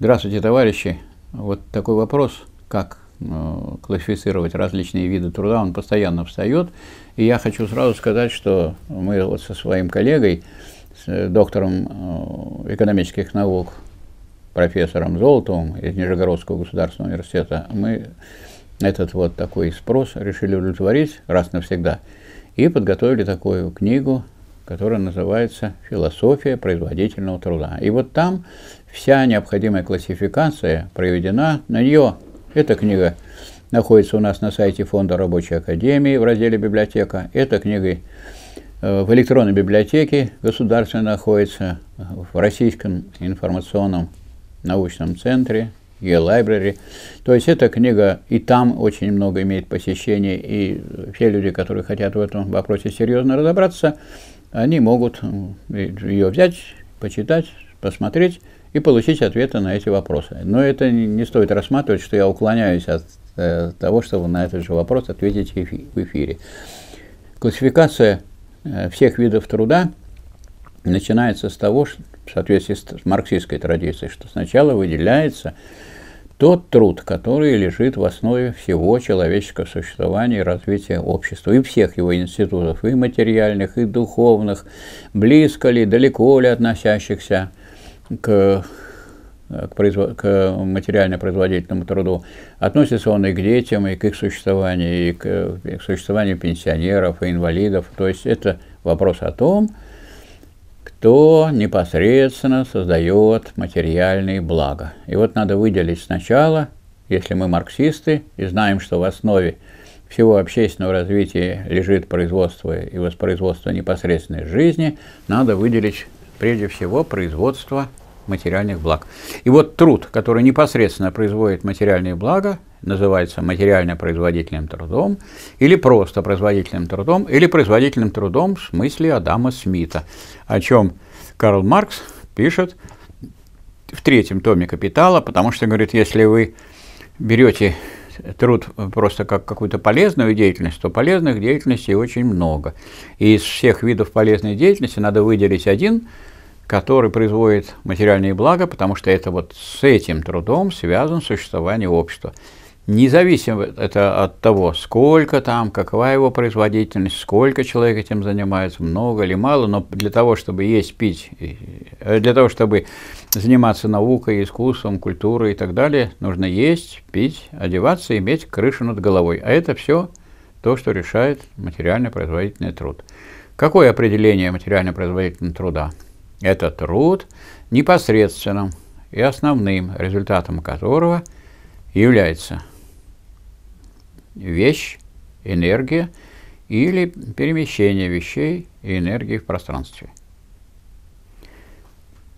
Здравствуйте, товарищи! Вот такой вопрос, как э, классифицировать различные виды труда, он постоянно встает. И я хочу сразу сказать, что мы вот со своим коллегой, с э, доктором э, экономических наук, профессором Золотовым из Нижегородского государственного университета, мы этот вот такой спрос решили удовлетворить раз навсегда и подготовили такую книгу которая называется «Философия производительного труда». И вот там вся необходимая классификация проведена на нее. Эта книга находится у нас на сайте Фонда Рабочей Академии в разделе «Библиотека». Эта книга э, в электронной библиотеке государственной находится в Российском информационном научном центре e-library. То есть эта книга и там очень много имеет посещений, и все люди, которые хотят в этом вопросе серьезно разобраться, они могут ее взять, почитать, посмотреть и получить ответы на эти вопросы. Но это не стоит рассматривать, что я уклоняюсь от э, того, чтобы на этот же вопрос ответить в эфире. Классификация э, всех видов труда начинается с того, в соответствии с марксистской традицией, что сначала выделяется тот труд, который лежит в основе всего человеческого существования и развития общества, и всех его институтов, и материальных, и духовных, близко ли, далеко ли относящихся к, к, произво, к материально-производительному труду. Относится он и к детям, и к их существованию, и к, и к существованию пенсионеров, и инвалидов. То есть это вопрос о том, кто непосредственно создает материальные блага. И вот надо выделить сначала, если мы марксисты и знаем, что в основе всего общественного развития лежит производство и воспроизводство непосредственной жизни, надо выделить прежде всего производство материальных благ. И вот труд, который непосредственно производит материальные блага, называется материально-производительным трудом, или просто производительным трудом, или производительным трудом в смысле Адама Смита, о чем Карл Маркс пишет в третьем томе «Капитала», потому что, говорит, если вы берете труд просто как какую-то полезную деятельность, то полезных деятельностей очень много. И из всех видов полезной деятельности надо выделить один – который производит материальные блага, потому что это вот с этим трудом связано существование общества. Независимо это от того, сколько там, какова его производительность, сколько человек этим занимается, много или мало, но для того, чтобы есть, пить, э, для того, чтобы заниматься наукой, искусством, культурой и так далее, нужно есть, пить, одеваться, иметь крышу над головой. А это все то, что решает материально-производительный труд. Какое определение материально-производительного труда? Это труд непосредственным и основным результатом которого является вещь, энергия или перемещение вещей и энергии в пространстве.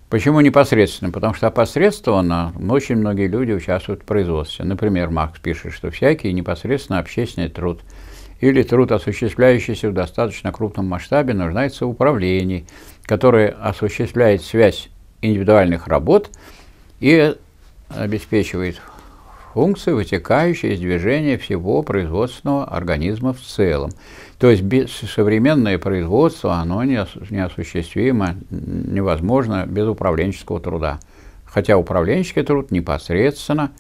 Почему непосредственно? Потому что опосредственно очень многие люди участвуют в производстве. Например, Маркс пишет, что всякий непосредственно общественный труд или труд, осуществляющийся в достаточно крупном масштабе, нуждается в управлении, который осуществляет связь индивидуальных работ и обеспечивает функции, вытекающие из движения всего производственного организма в целом. То есть без, современное производство, оно не, неосуществимо, невозможно без управленческого труда. Хотя управленческий труд непосредственно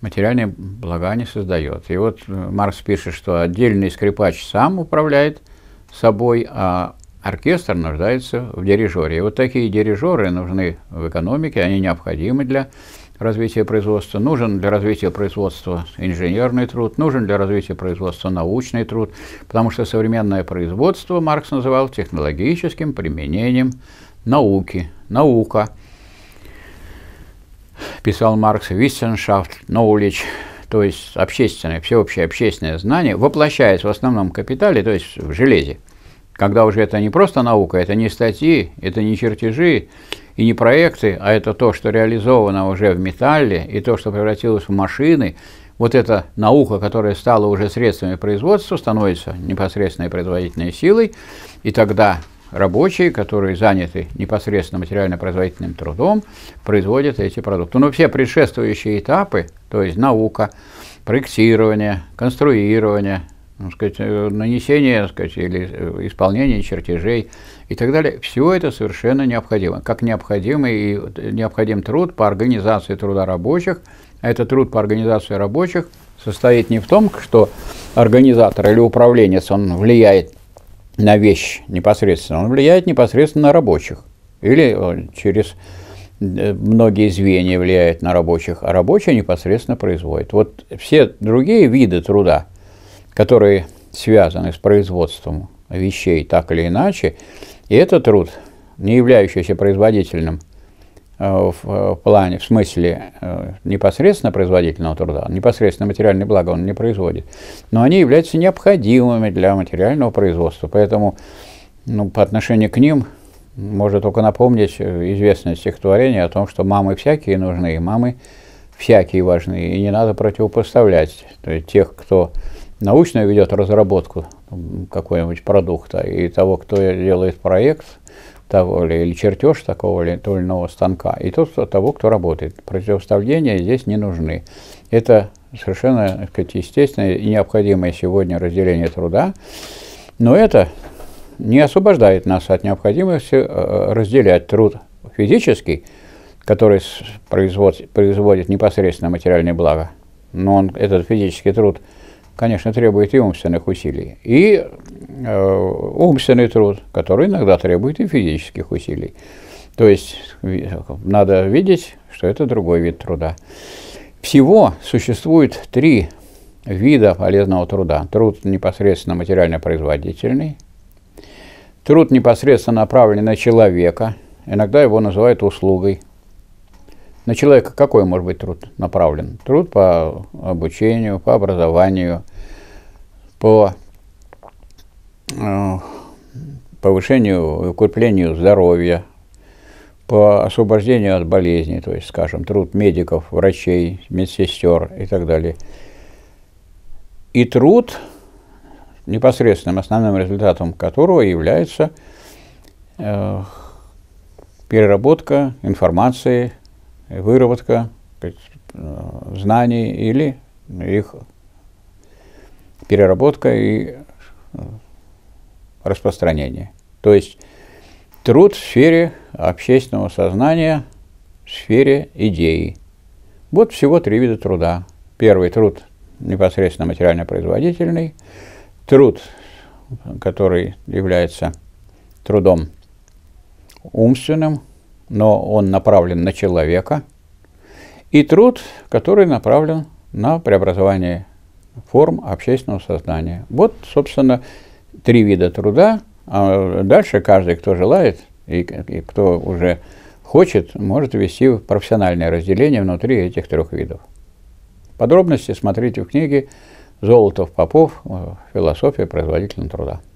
материальные блага не создает. И вот Маркс пишет, что отдельный скрипач сам управляет собой, а оркестр нуждается в дирижере. И вот такие дирижеры нужны в экономике, они необходимы для развития производства, нужен для развития производства инженерный труд, нужен для развития производства научный труд, потому что современное производство Маркс называл технологическим применением науки, наука. Писал Маркс «Wissenschaft, knowledge», то есть общественное, всеобщее общественное знание, воплощается в основном капитале, то есть в железе. Когда уже это не просто наука, это не статьи, это не чертежи и не проекты, а это то, что реализовано уже в металле и то, что превратилось в машины, вот эта наука, которая стала уже средствами производства, становится непосредственной производительной силой, и тогда рабочие, которые заняты непосредственно материально-производительным трудом, производят эти продукты. Но все предшествующие этапы, то есть наука, проектирование, конструирование, ну, сказать, э, нанесение сказать, или э, исполнение чертежей и так далее. Все это совершенно необходимо. Как необходимый и э, необходим труд по организации труда рабочих. А этот труд по организации рабочих состоит не в том, что организатор или управленец, он влияет на вещь непосредственно, он влияет непосредственно на рабочих. Или через многие звенья влияет на рабочих, а рабочие непосредственно производят. Вот все другие виды труда – которые связаны с производством вещей так или иначе, и этот труд, не являющийся производительным э, э, в плане, в смысле э, непосредственно производительного труда, непосредственно материальные блага он не производит, но они являются необходимыми для материального производства. Поэтому ну, по отношению к ним можно только напомнить известное стихотворение о том, что мамы всякие нужны, и мамы всякие важны, и не надо противопоставлять то есть, тех, кто научная ведет разработку какого-нибудь продукта и того, кто делает проект, того ли, или чертеж такого ли, то или иного станка, и тот, того, кто работает. Противоставления здесь не нужны. Это совершенно так сказать, естественное и необходимое сегодня разделение труда, но это не освобождает нас от необходимости э, разделять труд физический, который производит, производит непосредственно материальные блага, но он, этот физический труд – конечно, требует и умственных усилий, и э, умственный труд, который иногда требует и физических усилий. То есть надо видеть, что это другой вид труда. Всего существует три вида полезного труда. Труд непосредственно материально-производительный, труд непосредственно направленный на человека, иногда его называют услугой, на человека какой может быть труд направлен? Труд по обучению, по образованию, по э, повышению, укреплению здоровья, по освобождению от болезней, то есть, скажем, труд медиков, врачей, медсестер и так далее. И труд, непосредственным основным результатом которого является э, переработка информации, выработка э, знаний или их переработка и э, распространение. То есть труд в сфере общественного сознания, в сфере идеи. Вот всего три вида труда. Первый труд непосредственно материально-производительный, труд, который является трудом умственным, но он направлен на человека, и труд, который направлен на преобразование форм общественного сознания. Вот, собственно, три вида труда, а дальше каждый, кто желает и, и кто уже хочет, может вести профессиональное разделение внутри этих трех видов. Подробности смотрите в книге «Золотов Попов. Философия производительного труда».